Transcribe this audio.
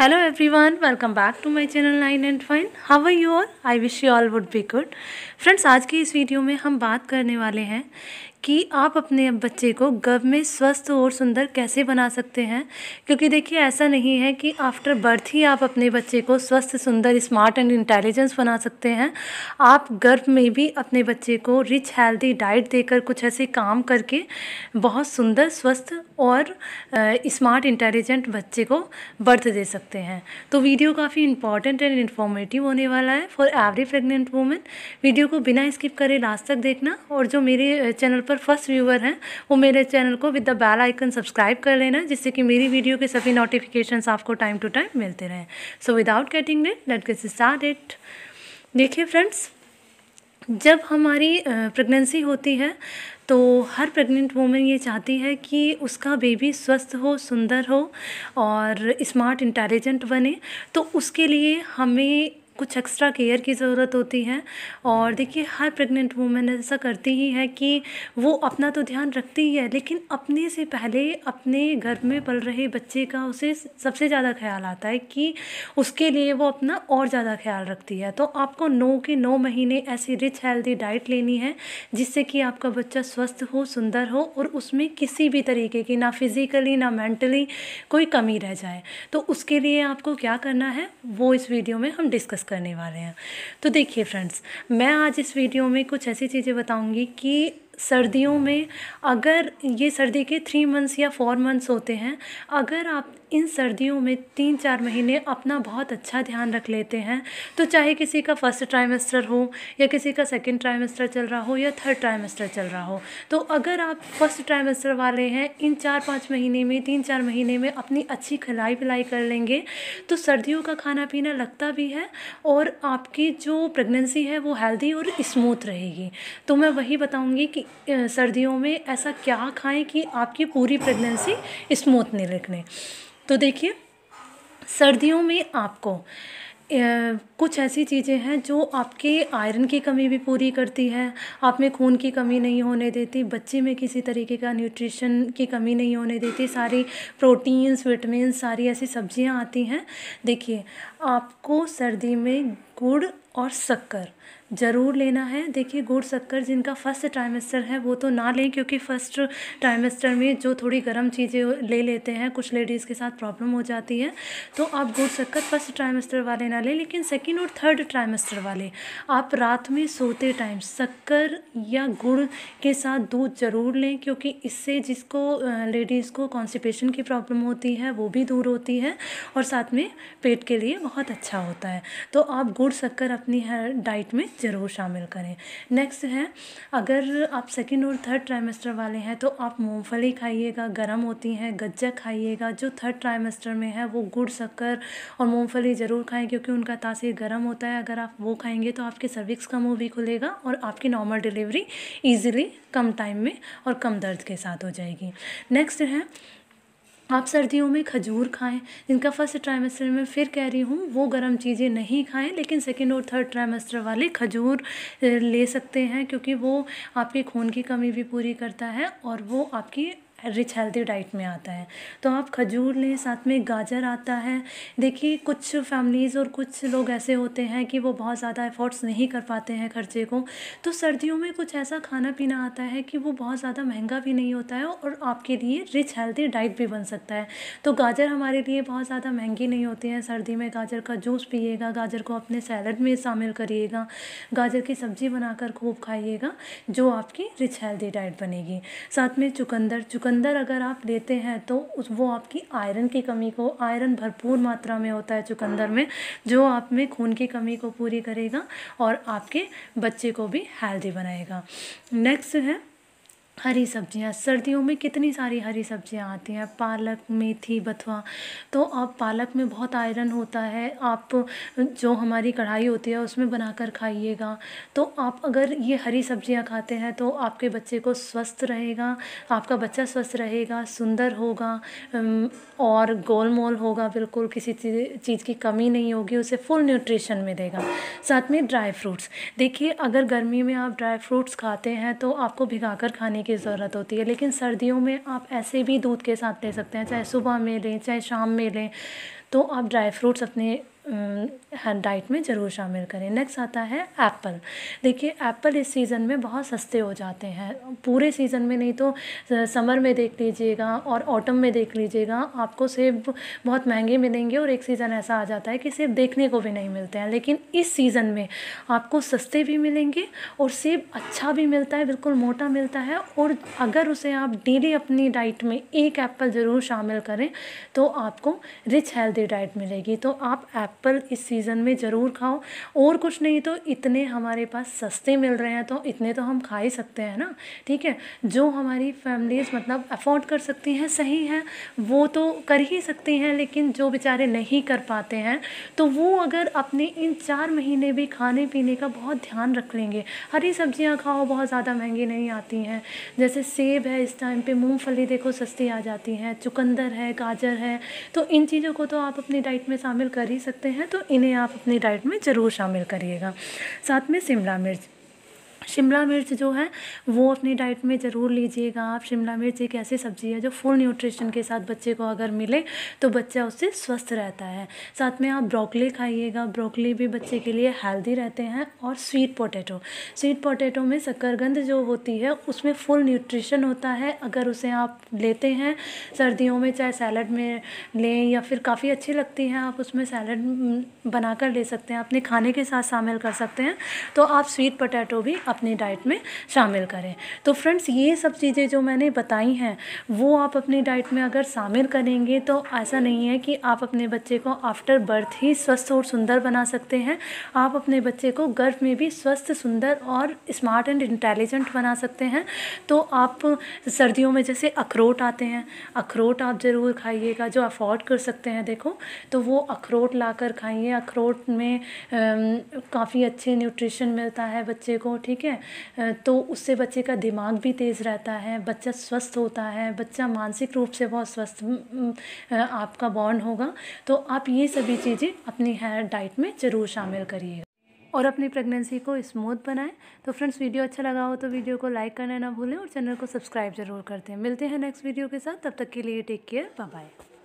hello everyone welcome back to my channel nine and fine how are you all I wish you all would be good friends आज की इस video में हम बात करने वाले हैं कि आप अपने बच्चे को गर्भ में स्वस्थ और सुंदर कैसे बना सकते हैं क्योंकि देखिए ऐसा नहीं है कि आफ्टर बर्थ ही आप अपने बच्चे को स्वस्थ सुंदर स्मार्ट एंड इंटेलिजेंस बना सकते हैं आप गर्भ में भी अपने बच्चे को रिच हेल्दी डाइट देकर कुछ ऐसे काम करके बहुत सुंदर स्वस्थ और स्मार्ट इंटेलिजेंट बच्चे को बर्थ दे सकते हैं तो वीडियो काफ़ी इंपॉर्टेंट एंड इन्फॉर्मेटिव होने वाला है for every pregnant women video को बिना स्किप करे लास्ट तक देखना और जो मेरे चैनल पर फर्स्ट व्यूअर हैं वो मेरे चैनल को with the bell icon subscribe कर लेना जिससे कि मेरी वीडियो के सभी नोटिफिकेशंस आपको टाइम टू टाइम मिलते रहें so without getting late let get start it देखिए फ्रेंड्स जब हमारी प्रेगनेंसी होती है तो हर प्रेग्नेंट वूमेन ये चाहती है कि उसका बेबी स्वस्थ हो सुंदर हो और स्मार्ट इंटेलिजेंट बने तो उसके लिए हमें कुछ एक्स्ट्रा केयर की ज़रूरत होती है और देखिए हर प्रेग्नेंट वूमेन ऐसा करती ही है कि वो अपना तो ध्यान रखती ही है लेकिन अपने से पहले अपने घर में पल रहे बच्चे का उसे सबसे ज़्यादा ख्याल आता है कि उसके लिए वो अपना और ज़्यादा ख्याल रखती है तो आपको नौ के नौ महीने ऐसी रिच हेल्दी डाइट लेनी है जिससे कि आपका बच्चा स्वस्थ हो सुंदर हो और उसमें किसी भी तरीके की ना फिज़िकली ना मेंटली कोई कमी रह जाए तो उसके लिए आपको क्या करना है वो इस वीडियो में हम डिस्कस करने वाले हैं तो देखिए फ्रेंड्स मैं आज इस वीडियो में कुछ ऐसी चीज़ें बताऊंगी कि सर्दियों में अगर ये सर्दी के थ्री मंथ्स या फोर मंथ्स होते हैं अगर आप इन सर्दियों में तीन चार महीने अपना बहुत अच्छा ध्यान रख लेते हैं तो चाहे किसी का फर्स्ट ट्राइमेस्टर हो या किसी का सेकंड ट्राइमेस्टर चल रहा हो या थर्ड ट्राइमेस्टर चल रहा हो तो अगर आप फर्स्ट ट्राइमेस्टर वाले हैं इन चार पाँच महीने में तीन चार महीने में अपनी अच्छी खिलाई पिलाई कर लेंगे तो सर्दियों का खाना पीना लगता भी है और आपकी जो प्रेगनेंसी है वो हेल्दी और स्मूथ रहेगी तो मैं वही बताऊँगी कि सर्दियों में ऐसा क्या खाएं कि आपकी पूरी प्रेगनेंसी स्मूथ नहीं रखने तो देखिए सर्दियों में आपको कुछ ऐसी चीज़ें हैं जो आपके आयरन की कमी भी पूरी करती है आप में खून की कमी नहीं होने देती बच्चे में किसी तरीके का न्यूट्रिशन की कमी नहीं होने देती सारी प्रोटीन्स विटामिन सारी ऐसी सब्जियां आती हैं देखिए आपको सर्दी में गुड़ और शक्कर ज़रूर लेना है देखिए गुड़ शक्कर जिनका फ़र्स्ट ट्राइमेस्टर है वो तो ना लें क्योंकि फ़र्स्ट ट्राइमेस्टर में जो थोड़ी गर्म चीज़ें ले लेते हैं कुछ लेडीज़ के साथ प्रॉब्लम हो जाती है तो आप गुड़ शक्कर फर्स्ट ट्राइमेस्टर वाले ना लें लेकिन सेकेंड और थर्ड ट्राइमेस्टर वाले आप रात में सोते टाइम शक्कर या गुड़ के साथ दूध ज़रूर लें क्योंकि इससे जिसको लेडीज़ को कॉन्स्टिपेशन की प्रॉब्लम होती है वो भी दूर होती है और साथ में पेट के लिए बहुत अच्छा होता है तो आप गुड़ गुड़ शक्कर अपनी हर डाइट में ज़रूर शामिल करें नेक्स्ट है अगर आप सेकेंड और थर्ड ट्राइमेस्टर वाले हैं तो आप मूँगफली खाइएगा गर्म होती हैं गज्जक खाइएगा जो थर्ड ट्राइमेस्टर में है वो गुड़ शक्कर और मूँगफली ज़रूर खाएँ क्योंकि उनका तासीर गर्म होता है अगर आप वो खाएँगे तो आपके सर्विक्स का मुँह भी खुलेगा और आपकी नॉर्मल डिलीवरी ईजिली कम टाइम में और कम दर्द के साथ हो जाएगी नेक्स्ट है आप सर्दियों में खजूर खाएं जिनका फर्स्ट ट्राइमेस्टर में फिर कह रही हूँ वो गर्म चीज़ें नहीं खाएं लेकिन सेकेंड और थर्ड ट्राइमेस्टर वाले खजूर ले सकते हैं क्योंकि वो आपके खून की कमी भी पूरी करता है और वो आपकी रिच हेल्दी डाइट में आता है तो आप खजूर लें साथ में गाजर आता है देखिए कुछ फैमिलीज़ और कुछ लोग ऐसे होते हैं कि वो बहुत ज़्यादा एफोर्ट्स नहीं कर पाते हैं खर्चे को तो सर्दियों में कुछ ऐसा खाना पीना आता है कि वो बहुत ज़्यादा महंगा भी नहीं होता है और आपके लिए रिच हेल्दी डाइट भी बन सकता है तो गाजर हमारे लिए बहुत ज़्यादा महंगी नहीं होती है सर्दी में गाजर का जूस पिएगा गाजर को अपने सैलड में शामिल करिएगा गाजर की सब्ज़ी बनाकर खूब खाइएगा जो आपकी रिच हेल्दी डाइट बनेगी साथ में चुकंदर चुकंदर चुकंदर अगर आप लेते हैं तो उस वो आपकी आयरन की कमी को आयरन भरपूर मात्रा में होता है चुकंदर में जो आप में खून की कमी को पूरी करेगा और आपके बच्चे को भी हेल्दी बनाएगा नेक्स्ट है हरी सब्जियां सर्दियों में कितनी सारी हरी सब्जियां आती हैं पालक मेथी बथुआ तो आप पालक में बहुत आयरन होता है आप जो हमारी कढ़ाई होती है उसमें बनाकर खाइएगा तो आप अगर ये हरी सब्जियां खाते हैं तो आपके बच्चे को स्वस्थ रहेगा आपका बच्चा स्वस्थ रहेगा सुंदर होगा और गोल मोल होगा बिल्कुल किसी चीज़ की कमी नहीं होगी उसे फुल न्यूट्रिशन मिलेगा साथ में ड्राई फ्रूट्स देखिए अगर गर्मी में आप ड्राई फ्रूट्स खाते हैं तो आपको भिगा कर खाने की ज़रूरत होती है लेकिन सर्दियों में आप ऐसे भी दूध के साथ ले सकते हैं चाहे सुबह में लें चाहे शाम में लें तो आप ड्राई फ्रूट्स अपने डाइट में ज़रूर शामिल करें नेक्स्ट आता है एप्पल देखिए एप्पल इस सीज़न में बहुत सस्ते हो जाते हैं पूरे सीज़न में नहीं तो समर में देख लीजिएगा और ऑटम में देख लीजिएगा आपको सेब बहुत महंगे मिलेंगे और एक सीज़न ऐसा आ जाता है कि सेब देखने को भी नहीं मिलते हैं लेकिन इस सीज़न में आपको सस्ते भी मिलेंगे और सेब अच्छा भी मिलता है बिल्कुल मोटा मिलता है और अगर उसे आप डेली अपनी डाइट में एक एप्पल ज़रूर शामिल करें तो आपको रिच हेल्दी डाइट मिलेगी तो आप एप एप्पल इस सीज़न में ज़रूर खाओ और कुछ नहीं तो इतने हमारे पास सस्ते मिल रहे हैं तो इतने तो हम खा ही सकते हैं ना ठीक है जो हमारी फैमिलीज़ मतलब अफोर्ड कर सकती हैं सही है वो तो कर ही सकती हैं लेकिन जो बेचारे नहीं कर पाते हैं तो वो अगर अपने इन चार महीने भी खाने पीने का बहुत ध्यान रख लेंगे हरी सब्ज़ियाँ खाओ बहुत ज़्यादा महंगी नहीं आती हैं जैसे सेब है इस टाइम पे मूंगफली देखो सस्ती आ जाती है चुकंदर है गाजर है तो इन चीज़ों को तो आप अपनी डाइट में शामिल कर ही सकते हैं तो इन्हें आप अपनी डाइट में ज़रूर शामिल करिएगा साथ में शिमला मिर्च शिमला मिर्च जो है वो अपनी डाइट में ज़रूर लीजिएगा आप शिमला मिर्च एक ऐसी सब्ज़ी है जो फुल न्यूट्रिशन के साथ बच्चे को अगर मिले तो बच्चा उससे स्वस्थ रहता है साथ में आप ब्रोकली खाइएगा ब्रोकली भी बच्चे के लिए हेल्दी रहते हैं और स्वीट पोटैटो स्वीट पोटैटो में शक्करगंद जो होती है उसमें फुल न्यूट्रिशन होता है अगर उसे आप लेते हैं सर्दियों में चाहे सैलड में लें या फिर काफ़ी अच्छी लगती है आप उसमें सैलड बनाकर ले सकते हैं अपने खाने के साथ शामिल कर सकते हैं तो आप स्वीट पोटैटो भी अपनी डाइट में शामिल करें तो फ्रेंड्स ये सब चीज़ें जो मैंने बताई हैं वो आप अपनी डाइट में अगर शामिल करेंगे तो ऐसा नहीं है कि आप अपने बच्चे को आफ्टर बर्थ ही स्वस्थ और सुंदर बना सकते हैं आप अपने बच्चे को गर्भ में भी स्वस्थ सुंदर और स्मार्ट एंड इंटेलिजेंट बना सकते हैं तो आप सर्दियों में जैसे अखरोट आते हैं अखरोट आप ज़रूर खाइएगा जो अफोर्ड कर सकते हैं देखो तो वो अखरोट ला कर खाइए अखरोट में काफ़ी अच्छे न्यूट्रिशन मिलता है बच्चे को ठीक है है तो उससे बच्चे का दिमाग भी तेज़ रहता है बच्चा स्वस्थ होता है बच्चा मानसिक रूप से बहुत स्वस्थ आपका बॉन्ड होगा तो आप ये सभी चीज़ें अपनी हेयर डाइट में ज़रूर शामिल करिएगा और अपनी प्रेगनेंसी को स्मूथ बनाएं तो फ्रेंड्स वीडियो अच्छा लगा हो तो वीडियो को लाइक करना ना भूलें और चैनल को सब्सक्राइब जरूर करते हैं मिलते हैं नेक्स्ट वीडियो के साथ तब तक के लिए टेक केयर बाय बाय